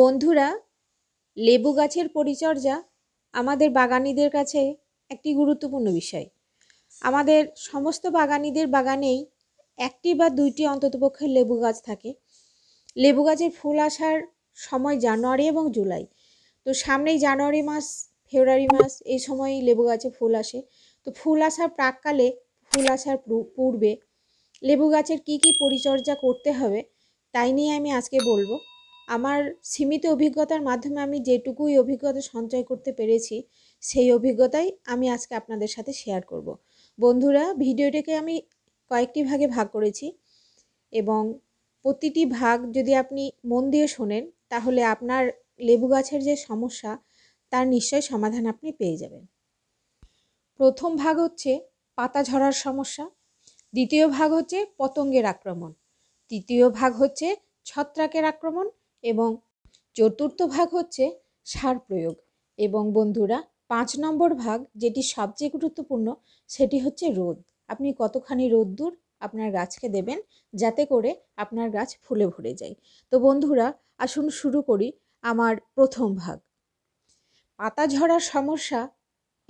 বন্ধুরা লেবু গাছের পরিচর্যা আমাদের বাগানিদের কাছে একটি গুরুত্বপূর্ণ বিষয় আমাদের সমস্ত বাগানিদের বাগানেই একটি বা দুইটি অন্ততপক্ষের লেবু গাছ থাকে লেবু গাছের ফুল আসার সময় জানুয়ারি এবং জুলাই তো সামনেই জানুয়ারি মাস ফেব্রুয়ারি মাস এই সময়ই লেবু গাছে ফুল আসে তো ফুল আসার প্রাককালে ফুল আসার পূর্বে লেবু গাছের কি কি পরিচর্যা করতে হবে তাই নিয়ে আমি আজকে বলবো আমার সীমিত অভিজ্ঞতার মাধ্যমে আমি যেটুকুই অভিজ্ঞতা সঞ্চয় করতে পেরেছি সেই অভিজ্ঞতাই আমি আজকে আপনাদের সাথে শেয়ার করব। বন্ধুরা ভিডিওটাকে আমি কয়েকটি ভাগে ভাগ করেছি এবং প্রতিটি ভাগ যদি আপনি মন দিয়ে শোনেন তাহলে আপনার লেবু গাছের যে সমস্যা তার নিশ্চয় সমাধান আপনি পেয়ে যাবেন প্রথম ভাগ হচ্ছে পাতা ঝরার সমস্যা দ্বিতীয় ভাগ হচ্ছে পতঙ্গের আক্রমণ তৃতীয় ভাগ হচ্ছে ছত্রাকের আক্রমণ এবং চতুর্থ ভাগ হচ্ছে সার প্রয়োগ এবং বন্ধুরা পাঁচ নম্বর ভাগ যেটি সবচেয়ে গুরুত্বপূর্ণ সেটি হচ্ছে রোদ আপনি কতখানি রোদ্দুর আপনার গাছকে দেবেন যাতে করে আপনার গাছ ফুলে ভরে যায় তো বন্ধুরা আসুন শুরু করি আমার প্রথম ভাগ পাতা ঝরার সমস্যা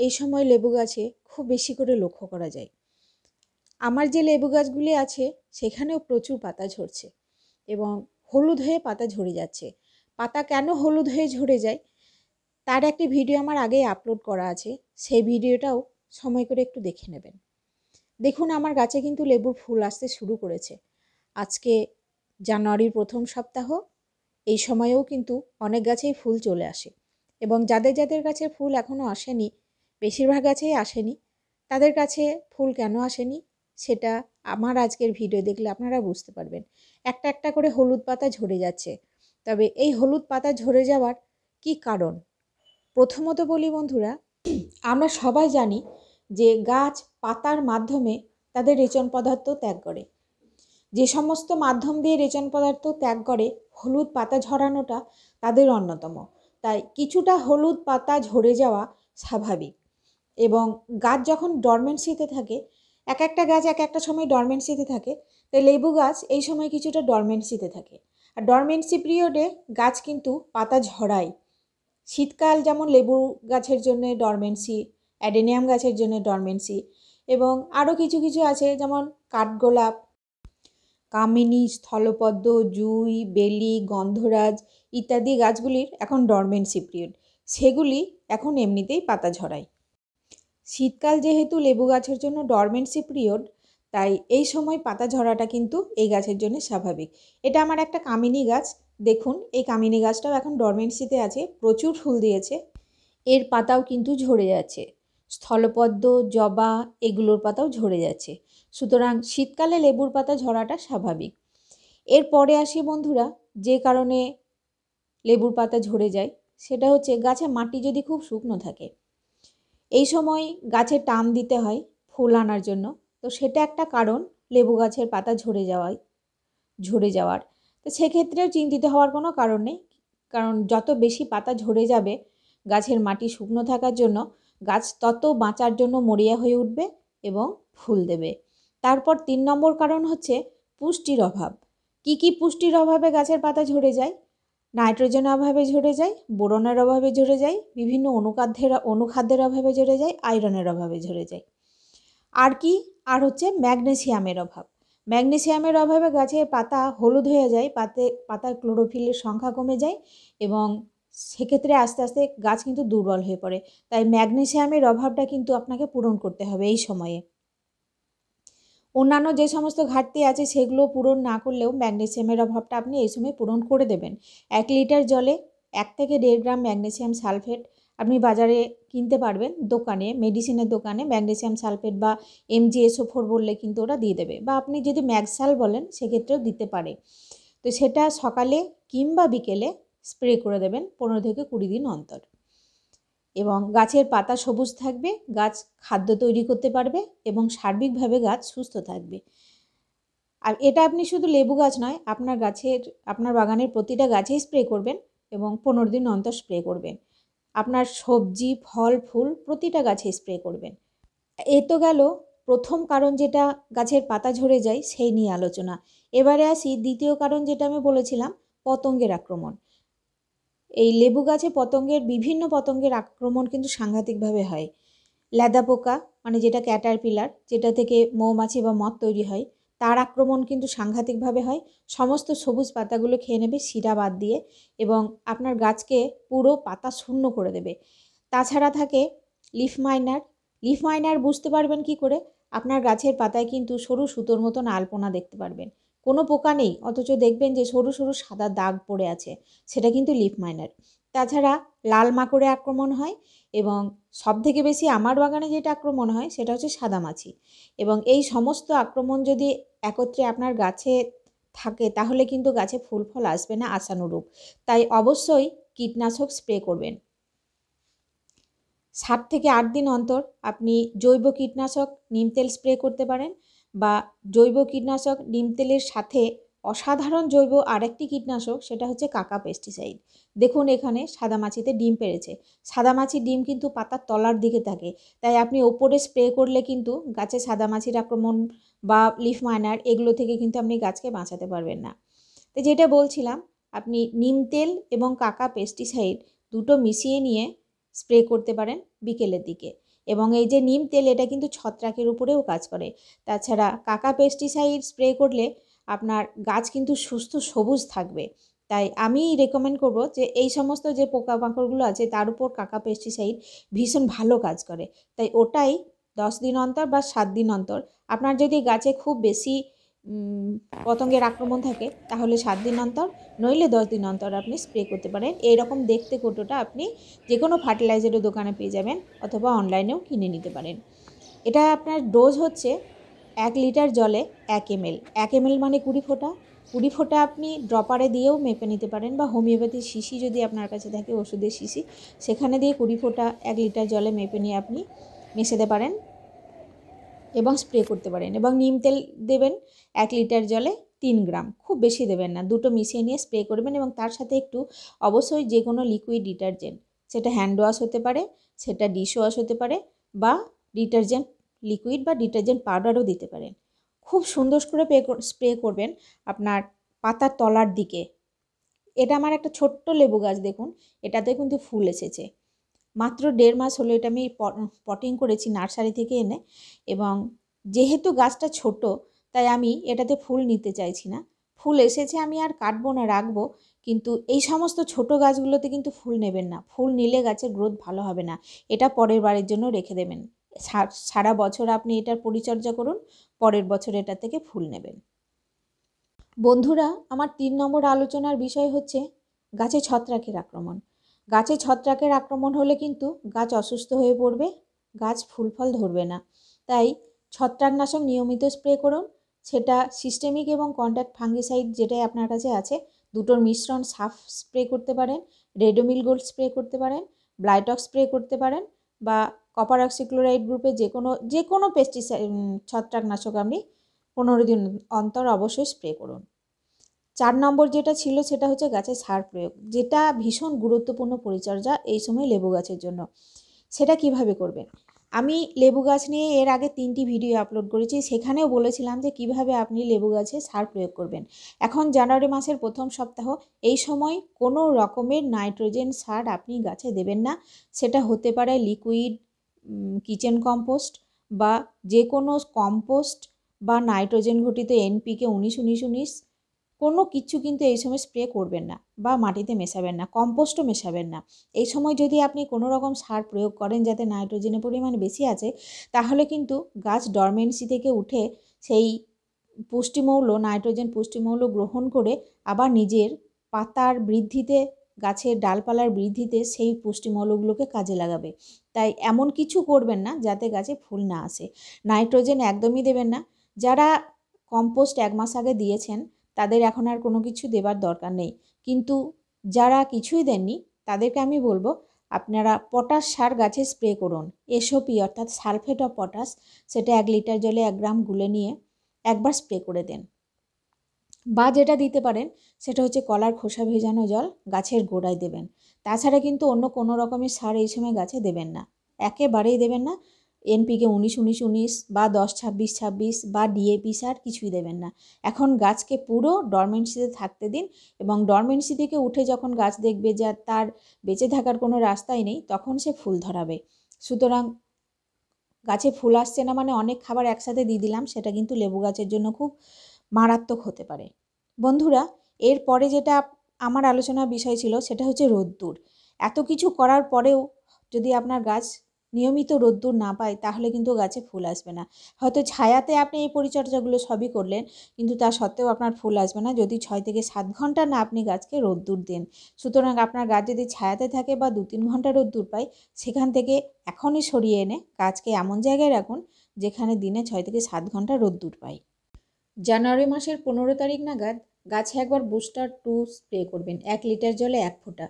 এই সময় লেবু গাছে খুব বেশি করে লক্ষ্য করা যায় আমার যে লেবু গাছগুলি আছে সেখানেও প্রচুর পাতা ঝরছে এবং হলুদ হয়ে পাতা ঝরে যাচ্ছে পাতা কেন হলুদ হয়ে ঝরে যায় তার একটি ভিডিও আমার আগেই আপলোড করা আছে সেই ভিডিওটাও সময় করে একটু দেখে নেবেন দেখুন আমার গাছে কিন্তু লেবুর ফুল আসতে শুরু করেছে আজকে জানুয়ারির প্রথম সপ্তাহ এই সময়েও কিন্তু অনেক গাছেই ফুল চলে আসে এবং যাদের যাদের কাছে ফুল এখনও আসেনি বেশিরভাগ গাছেই আসেনি তাদের কাছে ফুল কেন আসেনি সেটা আমার আজকের ভিডিও দেখলে আপনারা বুঝতে পারবেন একটা একটা করে হলুদ পাতা ঝরে যাচ্ছে তবে এই হলুদ পাতা ঝরে যাওয়ার কি কারণ প্রথমত বলি বন্ধুরা আমরা সবাই জানি যে গাছ পাতার মাধ্যমে তাদের রেচন পদার্থ ত্যাগ করে যে সমস্ত মাধ্যম দিয়ে রেচন পদার্থ ত্যাগ করে হলুদ পাতা ঝরানোটা তাদের অন্যতম তাই কিছুটা হলুদ পাতা ঝরে যাওয়া স্বাভাবিক এবং গাছ যখন শীতে থাকে এক একটা গাছ এক একটা সময় ডরমেন্সিতে থাকে তো লেবু গাছ এই সময় কিছুটা ডরমেন্সিতে থাকে আর ডরমেন্সি পিরিয়ডে গাছ কিন্তু পাতা ঝরায় শীতকাল যেমন লেবু গাছের জন্য ডরমেন্সি অ্যাডেনিয়াম গাছের জন্য ডরমেন্সি এবং আরও কিছু কিছু আছে যেমন কাঠগোলাপ কামিনি স্থলপদ্ম জুই বেলি গন্ধরাজ ইত্যাদি গাছগুলির এখন ডরমেন্সি পিরিয়ড সেগুলি এখন এমনিতেই পাতা ঝরায় শীতকাল যেহেতু লেবু গাছের জন্য ডরমেন্সি পিরিয়ড তাই এই সময় পাতা ঝরাটা কিন্তু এই গাছের জন্য স্বাভাবিক এটা আমার একটা কামিনি গাছ দেখুন এই কামিনি গাছটাও এখন ডরমেন্সিতে আছে প্রচুর ফুল দিয়েছে এর পাতাও কিন্তু ঝরে যাচ্ছে স্থলপদ্ম জবা এগুলোর পাতাও ঝরে যাচ্ছে সুতরাং শীতকালে লেবুর পাতা ঝরাটা স্বাভাবিক এরপরে আসি বন্ধুরা যে কারণে লেবুর পাতা ঝরে যায় সেটা হচ্ছে গাছে মাটি যদি খুব শুকনো থাকে এই সময় গাছে টান দিতে হয় ফুল আনার জন্য তো সেটা একটা কারণ লেবু গাছের পাতা ঝরে যাওয়ায় ঝরে যাওয়ার তো সেক্ষেত্রেও চিন্তিত হওয়ার কোনো কারণ নেই কারণ যত বেশি পাতা ঝরে যাবে গাছের মাটি শুকনো থাকার জন্য গাছ তত বাঁচার জন্য মরিয়া হয়ে উঠবে এবং ফুল দেবে তারপর তিন নম্বর কারণ হচ্ছে পুষ্টির অভাব কি কি পুষ্টির অভাবে গাছের পাতা ঝরে যায় নাইট্রোজেন অভাবে ঝরে যায় বোরনের অভাবে ঝরে যায় বিভিন্ন অনুখাদ্যের অনুখাদ্যের অভাবে ঝরে যায় আয়রনের অভাবে ঝরে যায় আর কি আর হচ্ছে ম্যাগনেসিয়ামের অভাব ম্যাগনেসিয়ামের অভাবে গাছের পাতা হলুদ হয়ে যায় পাতে পাতার ক্লোরোফিলের সংখ্যা কমে যায় এবং সেক্ষেত্রে আস্তে আস্তে গাছ কিন্তু দুর্বল হয়ে পড়ে তাই ম্যাগনেসিয়ামের অভাবটা কিন্তু আপনাকে পূরণ করতে হবে এই সময়ে অন্যান্য যে সমস্ত ঘাটতি আছে সেগুলো পূরণ না করলেও ম্যাগনেশিয়ামের অভাবটা আপনি এই সময় পূরণ করে দেবেন এক লিটার জলে এক থেকে দেড় গ্রাম ম্যাগনেসিয়াম সালফেট আপনি বাজারে কিনতে পারবেন দোকানে মেডিসিনের দোকানে ম্যাগনেসিয়াম সালফেট বা এমজিএসও ফোর বললে কিন্তু ওরা দিয়ে দেবে বা আপনি যদি ম্যাগসাল বলেন সেক্ষেত্রেও দিতে পারে তো সেটা সকালে কিংবা বিকেলে স্প্রে করে দেবেন পনেরো থেকে কুড়ি দিন অন্তর এবং গাছের পাতা সবুজ থাকবে গাছ খাদ্য তৈরি করতে পারবে এবং সার্বিকভাবে গাছ সুস্থ থাকবে আর এটা আপনি শুধু লেবু গাছ নয় আপনার গাছের আপনার বাগানের প্রতিটা গাছেই স্প্রে করবেন এবং পনেরো দিন অন্তর স্প্রে করবেন আপনার সবজি ফল ফুল প্রতিটা গাছে স্প্রে করবেন এ তো গেল প্রথম কারণ যেটা গাছের পাতা ঝরে যায় সেই নিয়ে আলোচনা এবারে আসি দ্বিতীয় কারণ যেটা আমি বলেছিলাম পতঙ্গের আক্রমণ এই লেবু গাছে পতঙ্গের বিভিন্ন পতঙ্গের আক্রমণ কিন্তু সাংঘাতিকভাবে হয় লেদা পোকা মানে যেটা ক্যাটারপিলার যেটা থেকে মৌমাছি বা মদ তৈরি হয় তার আক্রমণ কিন্তু সাংঘাতিকভাবে হয় সমস্ত সবুজ পাতাগুলো খেয়ে নেবে শিরা বাদ দিয়ে এবং আপনার গাছকে পুরো পাতা শূন্য করে দেবে তাছাড়া থাকে লিফ মাইনার লিফ মাইনার বুঝতে পারবেন কি করে আপনার গাছের পাতায় কিন্তু সরু সুতোর মতন আলপনা দেখতে পারবেন কোনো পোকা নেই অথচ দেখবেন যে সরু সরু সাদা দাগ পড়ে আছে সেটা কিন্তু লিফ মাইনার তাছাড়া লাল মাকড়ে আক্রমণ হয় এবং সব থেকে বেশি আমার বাগানে যেটা আক্রমণ হয় সেটা হচ্ছে সাদা মাছি এবং এই সমস্ত আক্রমণ যদি একত্রে আপনার গাছে থাকে তাহলে কিন্তু গাছে ফুল ফল আসবে না আশানুরূপ তাই অবশ্যই কীটনাশক স্প্রে করবেন সাত থেকে আট দিন অন্তর আপনি জৈব কীটনাশক নিম তেল স্প্রে করতে পারেন বা জৈব কীটনাশক নিম তেলের সাথে অসাধারণ জৈব আরেকটি কীটনাশক সেটা হচ্ছে কাকা পেস্টিসাইড দেখুন এখানে সাদামাছিতে ডিম পেরেছে সাদামাছি ডিম কিন্তু পাতার তলার দিকে থাকে তাই আপনি ওপরে স্প্রে করলে কিন্তু গাছে সাদামাছির আক্রমণ বা লিফ মাইনার এগুলো থেকে কিন্তু আপনি গাছকে বাঁচাতে পারবেন না তো যেটা বলছিলাম আপনি নিম তেল এবং কাকা পেস্টিসাইড দুটো মিশিয়ে নিয়ে স্প্রে করতে পারেন বিকেলের দিকে এবং এই যে নিম তেল এটা কিন্তু ছত্রাকের উপরেও কাজ করে তাছাড়া কাকা পেস্টিসাইড স্প্রে করলে আপনার গাছ কিন্তু সুস্থ সবুজ থাকবে তাই আমি রেকমেন্ড করব যে এই সমস্ত যে পোকামাকড়গুলো আছে তার উপর কাকা পেস্টিসাইড ভীষণ ভালো কাজ করে তাই ওটাই দশ দিন অন্তর বা সাত দিন অন্তর আপনার যদি গাছে খুব বেশি পতঙ্গের আক্রমণ থাকে তাহলে সাত দিন অন্তর নইলে দশ দিন অন্তর আপনি স্প্রে করতে পারেন এইরকম দেখতে কোটোটা আপনি যে কোনো ফার্টিলাইজারের দোকানে পেয়ে যাবেন অথবা অনলাইনেও কিনে নিতে পারেন এটা আপনার ডোজ হচ্ছে এক লিটার জলে এক এম এল এক এম এল মানে কুড়ি ফোঁটা কুড়ি ফোঁটা আপনি ড্রপারে দিয়েও মেপে নিতে পারেন বা হোমিওপ্যাথির শিশি যদি আপনার কাছে থাকে ওষুধের শিশি সেখানে দিয়ে কুড়ি ফোঁটা এক লিটার জলে মেপে নিয়ে আপনি মেশাতে পারেন এবং স্প্রে করতে পারেন এবং নিম তেল দেবেন এক লিটার জলে তিন গ্রাম খুব বেশি দেবেন না দুটো মিশিয়ে নিয়ে স্প্রে করবেন এবং তার সাথে একটু অবশ্যই যে কোনো লিকুইড ডিটারজেন্ট সেটা হ্যান্ড ওয়াশ হতে পারে সেটা ডিশ ওয়াশ হতে পারে বা ডিটারজেন্ট লিকুইড বা ডিটারজেন্ট পাউডারও দিতে পারেন খুব সুন্দর করে স্প্রে করবেন আপনার পাতার তলার দিকে এটা আমার একটা ছোট্ট লেবু গাছ দেখুন এটাতে কিন্তু ফুল এসেছে মাত্র দেড় মাস হলো এটা আমি পটিং করেছি নার্সারি থেকে এনে এবং যেহেতু গাছটা ছোট তাই আমি এটাতে ফুল নিতে চাইছি না ফুল এসেছে আমি আর কাটবো না রাখবো কিন্তু এই সমস্ত ছোট গাছগুলোতে কিন্তু ফুল নেবেন না ফুল নিলে গাছের গ্রোথ ভালো হবে না এটা পরের বারের জন্য রেখে দেবেন সারা বছর আপনি এটার পরিচর্যা করুন পরের বছর এটা থেকে ফুল নেবেন বন্ধুরা আমার তিন নম্বর আলোচনার বিষয় হচ্ছে গাছে ছত্রাকের আক্রমণ গাছে ছত্রাকের আক্রমণ হলে কিন্তু গাছ অসুস্থ হয়ে পড়বে গাছ ফুল ফল ধরবে না তাই ছত্রাকনাশক নিয়মিত স্প্রে করুন সেটা সিস্টেমিক এবং কন্ট্যাক্ট ফাঙ্গিসাইড যেটাই আপনার কাছে আছে দুটোর মিশ্রণ সাফ স্প্রে করতে পারেন রেডোমিল গোল্ড স্প্রে করতে পারেন ব্লাইটক স্প্রে করতে পারেন বা কপার অক্সিক্লোরাইড গ্রুপে যে কোনো যে কোনো পেস্টিসাইড ছত্রাকনাশক আপনি পনেরো দিন অন্তর অবশ্যই স্প্রে করুন চার নম্বর যেটা ছিল সেটা হচ্ছে গাছে সার প্রয়োগ যেটা ভীষণ গুরুত্বপূর্ণ পরিচর্যা এই সময় লেবু গাছের জন্য সেটা কিভাবে করবেন আমি লেবু গাছ নিয়ে এর আগে তিনটি ভিডিও আপলোড করেছি সেখানেও বলেছিলাম যে কিভাবে আপনি লেবু গাছে সার প্রয়োগ করবেন এখন জানুয়ারি মাসের প্রথম সপ্তাহ এই সময় কোনো রকমের নাইট্রোজেন সার আপনি গাছে দেবেন না সেটা হতে পারে লিকুইড কিচেন কম্পোস্ট বা যে কোনো কম্পোস্ট বা নাইট্রোজেন ঘটিত এনপিকে উনিশ উনিশ উনিশ কোনো কিছু কিন্তু এই সময় স্প্রে করবেন না বা মাটিতে মেশাবেন না কম্পোস্টও মেশাবেন না এই সময় যদি আপনি কোনো রকম সার প্রয়োগ করেন যাতে নাইট্রোজেনের পরিমাণ বেশি আছে তাহলে কিন্তু গাছ ডরমেন্সি থেকে উঠে সেই পুষ্টিমৌল নাইট্রোজেন পুষ্টিমৌল গ্রহণ করে আবার নিজের পাতার বৃদ্ধিতে গাছের ডালপালার বৃদ্ধিতে সেই পুষ্টিমৌলগুলোকে কাজে লাগাবে তাই এমন কিছু করবেন না যাতে গাছে ফুল না আসে নাইট্রোজেন একদমই দেবেন না যারা কম্পোস্ট এক মাস আগে দিয়েছেন তাদের এখন আর কোনো কিছু দেবার দরকার নেই কিন্তু যারা কিছুই দেননি তাদেরকে আমি বলবো আপনারা পটাশ সার গাছে স্প্রে করুন এসওপি অর্থাৎ সালফেট অফ পটাশ সেটা এক লিটার জলে এক গ্রাম গুলে নিয়ে একবার স্প্রে করে দেন বা যেটা দিতে পারেন সেটা হচ্ছে কলার খোসা ভেজানো জল গাছের গোড়ায় দেবেন তাছাড়া কিন্তু অন্য কোনো রকমের সার এই সময় গাছে দেবেন না একেবারেই দেবেন না এনপিকে উনিশ উনিশ উনিশ বা দশ ছাব্বিশ ছাব্বিশ বা ডিএপি সার কিছুই দেবেন না এখন গাছকে পুরো ডরমেন্সিতে থাকতে দিন এবং ডরমেন্সি থেকে উঠে যখন গাছ দেখবে যে তার বেঁচে থাকার কোনো রাস্তাই নেই তখন সে ফুল ধরাবে সুতরাং গাছে ফুল আসছে না মানে অনেক খাবার একসাথে দিয়ে দিলাম সেটা কিন্তু লেবু গাছের জন্য খুব মারাত্মক হতে পারে বন্ধুরা এরপরে যেটা আমার আলোচনার বিষয় ছিল সেটা হচ্ছে রোদ্দুর এত কিছু করার পরেও যদি আপনার গাছ নিয়মিত রোদ্দুর না পায় তাহলে কিন্তু গাছে ফুল আসবে না হয়তো ছায়াতে আপনি এই পরিচর্যাগুলো সবই করলেন কিন্তু তা সত্ত্বেও আপনার ফুল আসবে না যদি ছয় থেকে সাত ঘন্টা না আপনি গাছকে রোদ্দুর দেন সুতরাং আপনার গাছ যদি ছায়াতে থাকে বা দু তিন ঘন্টা রোদ্দুর পায় সেখান থেকে এখনই সরিয়ে এনে গাছকে এমন জায়গায় রাখুন যেখানে দিনে ছয় থেকে সাত ঘন্টা রোদ্দুর পায় জানুয়ারি মাসের পনেরো তারিখ নাগাদ গাছে একবার বুস্টার টু স্প্রে করবেন এক লিটার জলে এক ফোঁটা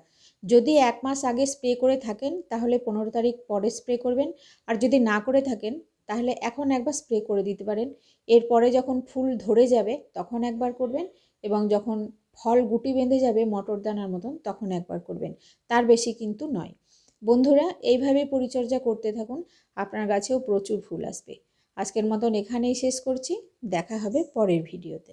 যদি এক মাস আগে স্প্রে করে থাকেন তাহলে পনেরো তারিখ পরে স্প্রে করবেন আর যদি না করে থাকেন তাহলে এখন একবার স্প্রে করে দিতে পারেন এরপরে যখন ফুল ধরে যাবে তখন একবার করবেন এবং যখন ফল গুটি বেঁধে যাবে মটর দানার মতন তখন একবার করবেন তার বেশি কিন্তু নয় বন্ধুরা এইভাবে পরিচর্যা করতে থাকুন আপনার গাছেও প্রচুর ফুল আসবে আজকের মতন এখানেই শেষ করছি দেখা হবে পরের ভিডিওতে